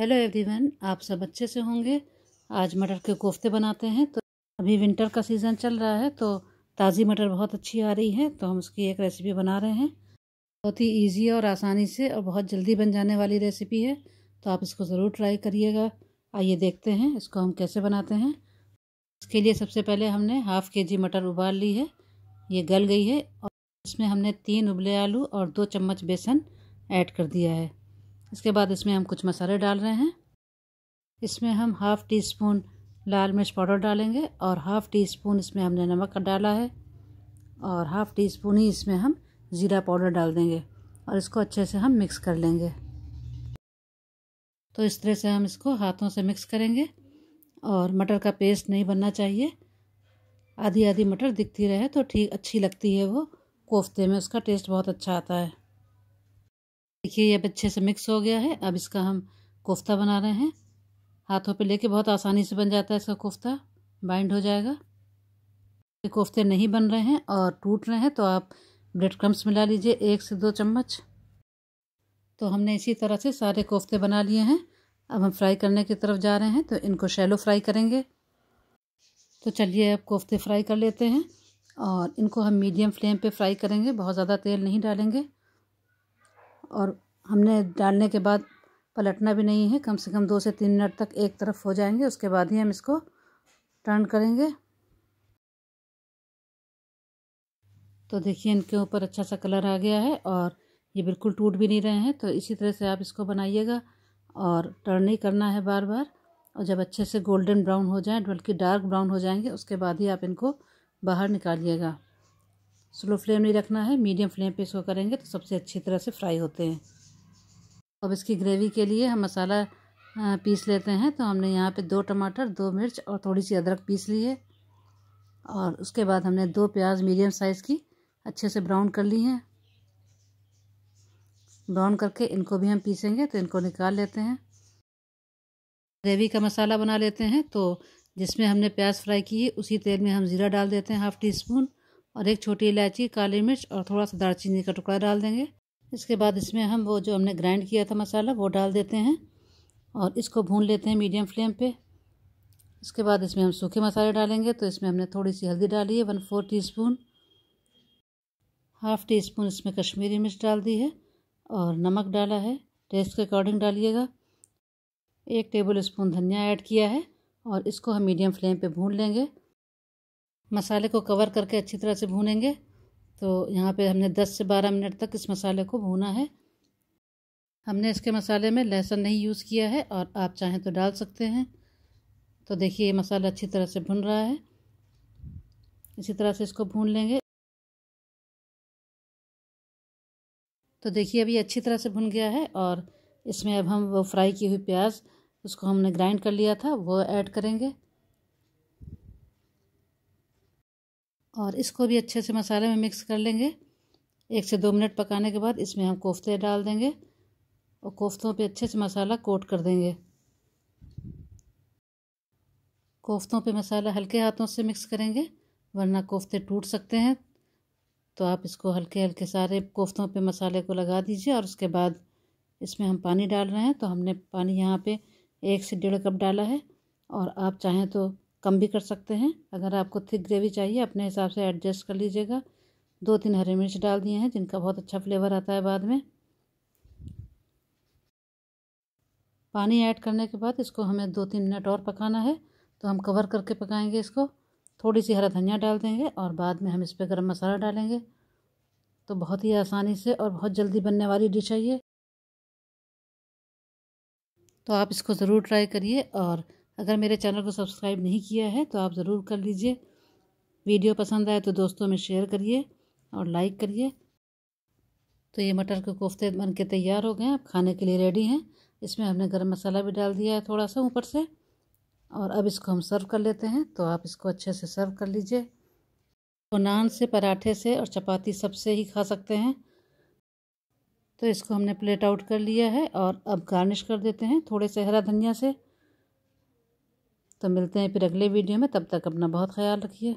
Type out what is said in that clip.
hello everyone आप सब अच्छे से होंगे आज मटर के कोफ्ते बनाते हैं तो अभी विंटर का सीज़न चल रहा है तो ताज़ी मटर बहुत अच्छी आ रही है तो हम उसकी एक रेसिपी बना रहे हैं बहुत ही इजी और आसानी से और बहुत जल्दी बन जाने वाली रेसिपी है तो आप इसको ज़रूर ट्राई करिएगा आइए देखते हैं इसको हम कैसे बनाते हैं इसके लिए सबसे पहले हमने हाफ़ के जी मटर उबाल ली है ये गल गई है और इसमें हमने तीन उबले आलू और दो चम्मच बेसन ऐड कर दिया है इसके बाद इसमें हम कुछ मसाले डाल रहे हैं इसमें हम हाफ़ टी स्पून लाल मिर्च पाउडर डालेंगे और हाफ़ टी स्पून इसमें हमने नमक डाला है और हाफ़ टी स्पून ही इसमें हम ज़ीरा पाउडर डाल देंगे और इसको अच्छे से हम मिक्स कर लेंगे तो इस तरह से हम इसको हाथों से मिक्स करेंगे और मटर का पेस्ट नहीं बनना चाहिए आधी आधी मटर दिखती रहे तो ठीक अच्छी लगती है वो कोफ्ते में उसका टेस्ट बहुत अच्छा आता है देखिए ये अब अच्छे से मिक्स हो गया है अब इसका हम कोफ्ता बना रहे हैं हाथों पे लेके बहुत आसानी से बन जाता है इसका कोफ्ता बाइंड हो जाएगा ये कोफ्ते नहीं बन रहे हैं और टूट रहे हैं तो आप ब्रेड क्रम्स मिला लीजिए एक से दो चम्मच तो हमने इसी तरह से सारे कोफ्ते बना लिए हैं अब हम फ्राई करने की तरफ जा रहे हैं तो इनको शैलो फ्राई करेंगे तो चलिए अब कोफ्ते फ्राई कर लेते हैं और इनको हम मीडियम फ्लेम पे फ्राई करेंगे बहुत ज़्यादा तेल नहीं डालेंगे और हमने डालने के बाद पलटना भी नहीं है कम से कम दो से तीन मिनट तक एक तरफ हो जाएंगे उसके बाद ही हम इसको टर्न करेंगे तो देखिए इनके ऊपर अच्छा सा कलर आ गया है और ये बिल्कुल टूट भी नहीं रहे हैं तो इसी तरह से आप इसको बनाइएगा और टर्न ही करना है बार बार और जब अच्छे से गोल्डन ब्राउन हो जाए बल्कि मतलब डार्क ब्राउन हो जाएंगे उसके बाद ही आप इनको बाहर निकालिएगा स्लो फ्लेम नहीं रखना है मीडियम फ्लेम पे इसको करेंगे तो सबसे अच्छी तरह से फ्राई होते हैं अब इसकी ग्रेवी के लिए हम मसाला पीस लेते हैं तो हमने यहाँ पे दो टमाटर दो मिर्च और थोड़ी सी अदरक पीस ली है और उसके बाद हमने दो प्याज मीडियम साइज़ की अच्छे से ब्राउन कर ली हैं ब्राउन करके इनको भी हम पीसेंगे तो इनको निकाल लेते हैं ग्रेवी का मसाला बना लेते हैं तो जिसमें हमने प्याज फ्राई की है उसी तेल में हम ज़ीरा डाल देते हैं हाफ़ टी स्पून और एक छोटी इलायची काली मिर्च और थोड़ा सा दालचीनी का टुकड़ा डाल देंगे इसके बाद इसमें हम वो जो हमने ग्राइंड किया था मसाला वो डाल देते हैं और इसको भून लेते हैं मीडियम फ्लेम पे इसके बाद इसमें हम सूखे मसाले डालेंगे तो इसमें हमने थोड़ी सी हल्दी डाली है one four teaspoon half teaspoon इसमें कश्मीरी मिर्च डाल दी है और नमक डाला है टेस्ट के अकॉर्डिंग डालिएगा एक टेबल स्पून धनिया ऐड किया है और इसको हम मीडियम फ्लेम पर भून लेंगे मसाले को कवर करके अच्छी तरह से भूनेंगे तो यहाँ पे हमने 10 से 12 मिनट तक इस मसाले को भूना है हमने इसके मसाले में लहसुन नहीं यूज़ किया है और आप चाहें तो डाल सकते हैं तो देखिए ये मसाला अच्छी तरह से भुन रहा है इसी तरह से इसको भून लेंगे तो देखिए अभी अच्छी तरह से भुन गया है और इसमें अब हम वो फ्राई की हुई प्याज उसको हमने ग्राइंड कर लिया था वो ऐड करेंगे और इसको भी अच्छे से मसाले में मिक्स कर लेंगे एक से दो मिनट पकाने के बाद इसमें हम कोफ्ते डाल देंगे और कोफ्तों पे अच्छे से मसाला कोट कर देंगे कोफ्तों पे मसाला हल्के हाथों से मिक्स करेंगे वरना कोफ्ते टूट सकते हैं तो आप इसको हल्के हल्के सारे कोफ्तों पे मसाले को लगा दीजिए और उसके बाद इसमें हम पानी डाल रहे हैं तो हमने पानी यहाँ पे एक से डेढ़ कप डाला है और आप चाहें तो कम भी कर सकते हैं अगर आपको थिक ग्रेवी चाहिए अपने हिसाब से एडजस्ट कर लीजिएगा दो तीन हरी मिर्च डाल दिए हैं जिनका बहुत अच्छा फ्लेवर आता है बाद में पानी ऐड करने के बाद इसको हमें दो तीन मिनट और पकाना है तो हम कवर करके पकाएंगे इसको थोड़ी सी हरा धनिया डाल देंगे और बाद में हम इस पर गर्म मसाला डालेंगे तो बहुत ही आसानी से और बहुत जल्दी बनने वाली डिश है ये तो आप इसको ज़रूर ट्राई करिए और अगर मेरे चैनल को सब्सक्राइब नहीं किया है तो आप ज़रूर कर लीजिए वीडियो पसंद आए तो दोस्तों में शेयर करिए और लाइक करिए तो ये मटर के कोफ्ते बन के तैयार हो गए अब खाने के लिए रेडी हैं इसमें हमने गर्म मसाला भी डाल दिया है थोड़ा सा ऊपर से और अब इसको हम सर्व कर लेते हैं तो आप इसको अच्छे से सर्व कर लीजिए तो नान से पराठे से और चपाती सबसे ही खा सकते हैं तो इसको हमने प्लेट आउट कर लिया है और अब गार्निश कर देते हैं थोड़े से हरा धनिया से तो मिलते हैं फिर अगले वीडियो में तब तक अपना बहुत ख्याल रखिए